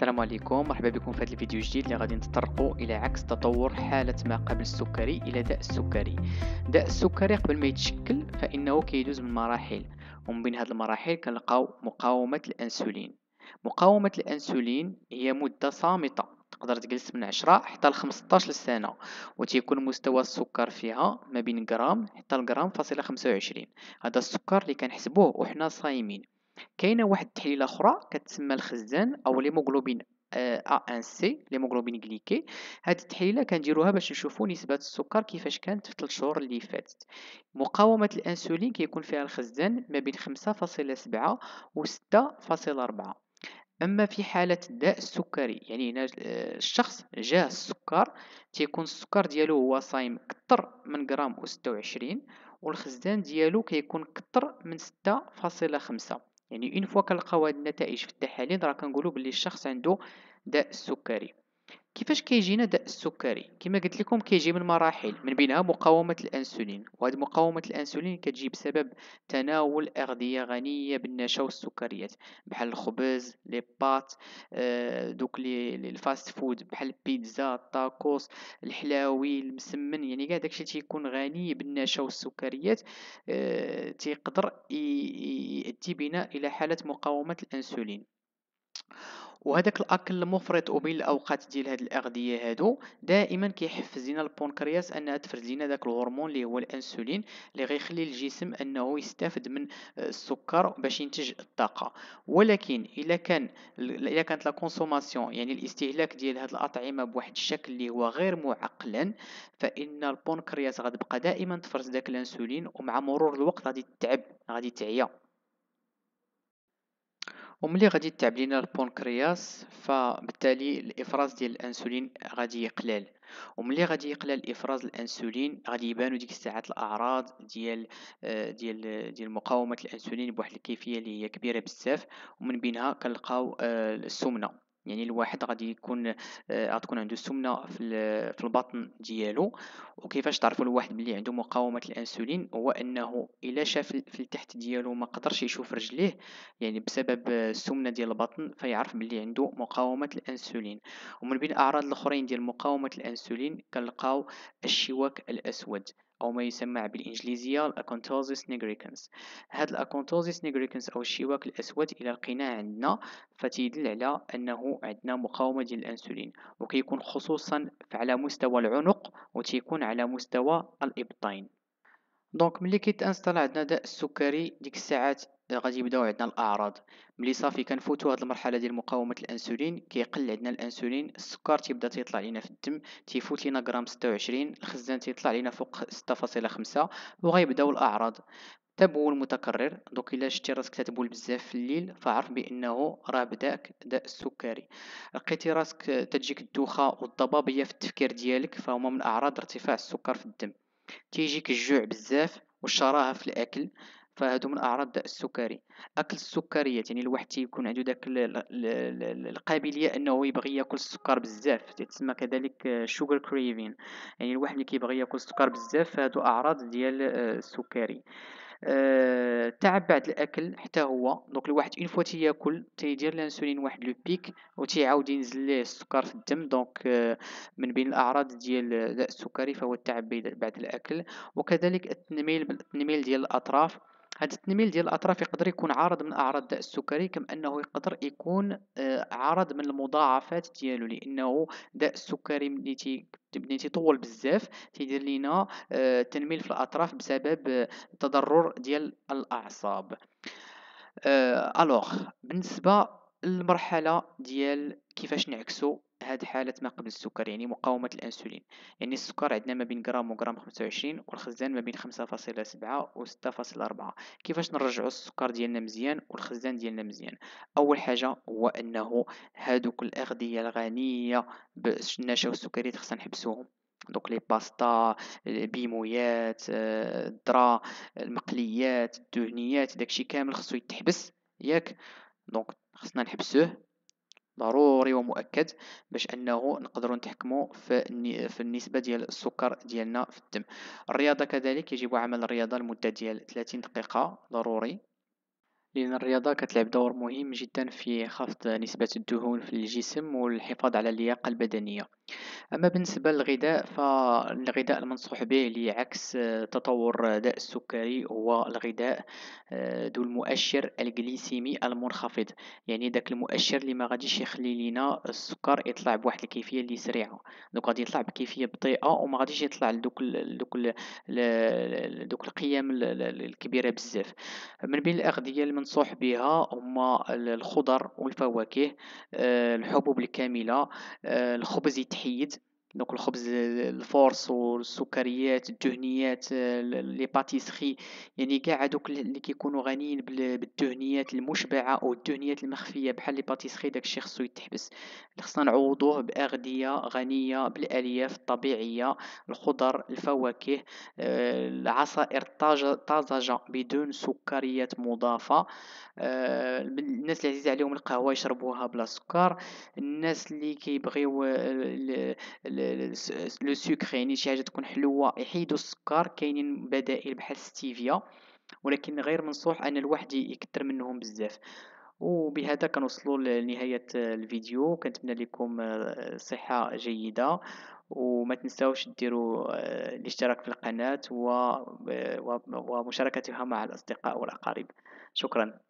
السلام عليكم مرحبا بكم في هذا الفيديو الجديد اللي غادي نتطرقوا الى عكس تطور حاله ما قبل السكري الى داء السكري داء السكري قبل ما يتشكل فانه كيدوز من مراحل ومن بين هذه المراحل كنلقاو مقاومه الانسولين مقاومه الانسولين هي مده صامته تقدر تجلس من 10 حتى ل 15 سنه وتيكون مستوى السكر فيها ما بين غرام حتى لغرام فاصله 25 هذا السكر اللي كنحسبوه وحنا صايمين كاينه واحد التحليله اخرى كتسمى الخزان او الهيموغلوبين ا ان سي الهيموغلوبين غليكي هاد التحليله كنديروها باش نشوفوا نسبه السكر كيفاش كانت في 3 شهور اللي فاتت مقاومه الانسولين كيكون فيها الخزان ما بين 5.7 و 6.4 اما في حاله الداء السكري يعني هنا آه، الشخص جاه السكر تيكون السكر ديالو هو صايم كتر من غرام و26 والخزان ديالو كيكون كتر من 6.5 يعني اون فوا كنلقاو هاد النتائج في التحاليل راه كنقولوا بلي الشخص عنده داء السكري كيفاش كيجينا داء السكري كما قلت لكم كيجي من مراحل من بينها مقاومه الانسولين وهذه مقاومه الانسولين كتجي بسبب تناول اغذيه غنيه بالنشا والسكريات بحال الخبز لي بات آه، دوك لي الفاست فود بحال البيتزا الطاكوس الحلاوي المسمن يعني كاع داكشي تيكون غني بالنشا والسكريات آه، تيقدر يؤدي بنا الى حاله مقاومه الانسولين وهذاك الاكل المفرط وبين الاوقات ديال هاد الاغذيه هادو دائما كيحفز لنا البنكرياس انها تفرز لنا داك الهرمون اللي هو الانسولين اللي غيخلي الجسم انه يستافد من آه، السكر باش ينتج الطاقه ولكن الا كان الا كانت لا كونسوماسيون يعني الاستهلاك ديال هاد الاطعمه بواحد الشكل اللي هو غير معقلا فان البنكرياس غتبقى دائما تفرز داك الانسولين ومع مرور الوقت غادي تتعب غادي تعيا وملي غادي تعب لينا البنكرياس فبالتالي الافراز ديال الانسولين غادي يقلال وملي غادي يقلل افراز الانسولين غادي يبانو ديك الساعات الاعراض ديال آه، ديال ديال مقاومه الانسولين بواحد الكيفيه اللي هي كبيره بزاف ومن بينها كنلقاو آه، السمنه يعني الواحد غادي يكون آه، غتكون عنده سمنه في البطن ديالو وكيفاش تعرفوا الواحد بلي عنده مقاومه الانسولين هو انه الا شاف في التحت ديالو ما قدرش يشوف رجليه يعني بسبب آه، السمنه ديال البطن فيعرف بلي عنده مقاومه الانسولين ومن بين الاعراض الاخرين ديال مقاومه الانسولين كنلقاو الشواك الاسود أو ما يسمى بالإنجليزية الأكونتوزيس نيغريكنس هذا الأكونتوزيس نيغريكنس أو الشواك الأسود إلى لقيناه عندنا فتيدل على أنه عندنا مقاومة ديال الأنسولين وكيكون خصوصا على مستوى العنق وتيكون على مستوى الإبطين دونك ملي كيتانستال عندنا داء السكري ديك الساعات غادي يبداو عندنا الاعراض ملي صافي كنفوتوا هذه المرحله ديال مقاومه الانسولين كيقل عندنا الانسولين السكر تيبدا تيطلع لينا في الدم تيفوت لينا غرام 26 الخزان تيطلع لينا فوق 6.5 وغيبداو الاعراض تبول متكرر دوك الا شتي راسك تتبول بزاف في الليل فعرف بانه راه بداك داء السكري لقيتي راسك تجيك الدوخه والضبابيه في التفكير ديالك فهما من اعراض ارتفاع السكر في الدم تيجيك الجوع بزاف والشراهه في الاكل فهادو من اعراض داء السكري اكل السكريات يعني الواحد تيكون عنده داك القابليه انه يبغي ياكل السكر بزاف يعني تسمى كذلك شوغر كريفين يعني الواحد اللي كيبغي ياكل السكر بزاف فهادو اعراض ديال آه، السكري أه تعب بعد الاكل حتى هو دونك الواحد اون فوا تياكل تيدير الانسولين واحد لو بيك وتيعاود ينزل ليه السكر في الدم دونك أه من بين الاعراض ديال داء آه، السكري فهو التعب بعد الاكل وكذلك التنميل التنميل ديال الاطراف هذا التنميل ديال الاطراف يقدر يكون عارض من اعراض داء السكري كما انه يقدر يكون آه، عارض من المضاعفات ديالو لانه داء السكري ملي تي ملي تيطول بزاف تيدير لينا آه، تنميل في الاطراف بسبب آه، تضرر ديال الاعصاب الوغ بالنسبه للمرحله ديال كيفاش نعكسو هاد حالة ما قبل السكر يعني مقاومة الأنسولين يعني السكر عندنا ما بين غرام وغرام خمسة وعشرين والخزان ما بين خمسة فاصلة سبعة وستة فاصلة أربعة كيفاش نرجعو السكر ديالنا مزيان والخزان ديالنا مزيان أول حاجة هو أنه هادوك الأغذية الغنية بالنشا والسكريات خصنا نحبسوهم دوك لي باستا البيمويات الدرا المقليات الدهنيات داكشي كامل خصو يتحبس ياك دونك خصنا نحبسوه ضروري ومؤكد باش انه نقدروا نتحكموا في في النسبه ديال السكر ديالنا في الدم الرياضه كذلك يجب عمل الرياضه لمده ديال 30 دقيقه ضروري لأن الرياضة كتلعب دور مهم جدا في خفض نسبة الدهون في الجسم والحفاظ على اللياقة البدنية أما بالنسبة للغذاء فالغذاء المنصوح به لعكس آه، تطور آه، داء السكري هو الغذاء آه، ذو المؤشر الجليسيمي المنخفض يعني داك المؤشر اللي ما غاديش يخلي لينا السكر يطلع بواحد الكيفيه اللي سريعه دوك غادي يطلع بكيفيه بطيئه وما غاديش يطلع لدوك دوك دوك القيم الكبيره بزاف من بين الاغذيه المنصوح بها هما الخضر والفواكه الحبوب الكامله الخبز يتحل heed دونك الخبز الفورس والسكريات الدهنيات لي باتيسري يعني كاع هادوك اللي كيكونوا غنيين بالدهنيات المشبعه او الدهنيات المخفيه بحال لي باتيسري داكشي خصو يتحبس خصنا نعوضوه باغذيه غنيه بالالياف الطبيعيه الخضر الفواكه آه، العصائر الطازجه بدون سكريات مضافه آه، الناس اللي عزيزه عليهم القهوه يشربوها بلا سكر الناس اللي كيبغيو آه، لو سكر يعني شي حاجه تكون حلوه يحيدوا السكر كاينين بدائل بحال ستيفيا ولكن غير منصوح ان الواحد يكثر منهم بزاف وبهذا كنوصلوا لنهايه الفيديو كنتمنى لكم آه، صحه جيده وما تنساوش ديروا آه، الاشتراك في القناه آه، ومشاركتها مع الاصدقاء والاقارب شكرا